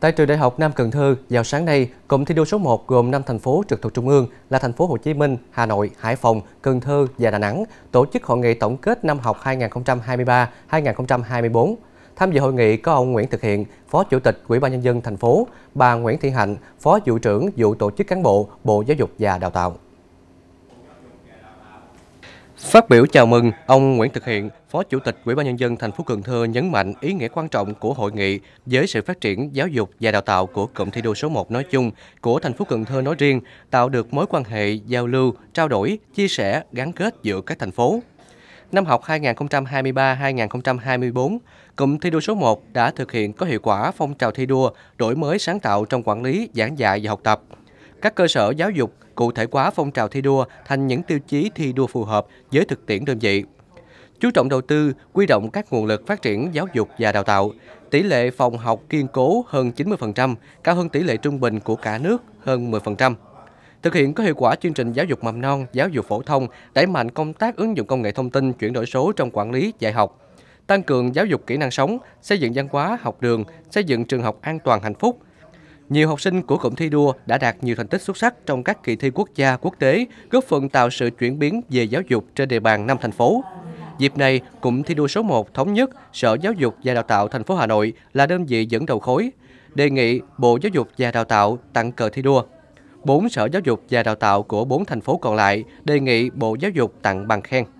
Tại trường Đại học Nam Cần Thơ, vào sáng nay, cụm thi đua số 1 gồm 5 thành phố trực thuộc Trung ương là thành phố Hồ Chí Minh, Hà Nội, Hải Phòng, Cần Thơ và Đà Nẵng tổ chức hội nghị tổng kết năm học 2023-2024. Tham dự hội nghị có ông Nguyễn Thực Hiện, Phó Chủ tịch Ủy ban nhân dân thành phố, bà Nguyễn Thị Hạnh, Phó vụ trưởng vụ tổ chức cán bộ, Bộ Giáo dục và Đào tạo. Phát biểu chào mừng, ông Nguyễn Thực Hiện, Phó Chủ tịch Ủy ban nhân dân thành phố Cần Thơ nhấn mạnh ý nghĩa quan trọng của hội nghị với sự phát triển giáo dục và đào tạo của cụm thi đua số 1 nói chung, của thành phố Cần Thơ nói riêng, tạo được mối quan hệ giao lưu, trao đổi, chia sẻ, gắn kết giữa các thành phố. Năm học 2023-2024, cụm thi đua số 1 đã thực hiện có hiệu quả phong trào thi đua, đổi mới sáng tạo trong quản lý, giảng dạy và học tập các cơ sở giáo dục cụ thể hóa phong trào thi đua thành những tiêu chí thi đua phù hợp với thực tiễn đơn vị. Chú trọng đầu tư, quy động các nguồn lực phát triển giáo dục và đào tạo. Tỷ lệ phòng học kiên cố hơn 90%, cao hơn tỷ lệ trung bình của cả nước hơn 10% thực hiện có hiệu quả chương trình giáo dục mầm non, giáo dục phổ thông, đẩy mạnh công tác ứng dụng công nghệ thông tin, chuyển đổi số trong quản lý dạy học, tăng cường giáo dục kỹ năng sống, xây dựng văn hóa học đường, xây dựng trường học an toàn hạnh phúc, nhiều học sinh của cụm thi đua đã đạt nhiều thành tích xuất sắc trong các kỳ thi quốc gia, quốc tế, góp phần tạo sự chuyển biến về giáo dục trên địa bàn năm thành phố. Dịp này, cụm thi đua số 1 thống nhất Sở Giáo dục và Đào tạo thành phố Hà Nội là đơn vị dẫn đầu khối, đề nghị Bộ Giáo dục và Đào tạo tặng cờ thi đua. Bốn sở giáo dục và đào tạo của bốn thành phố còn lại đề nghị Bộ Giáo dục tặng bằng khen.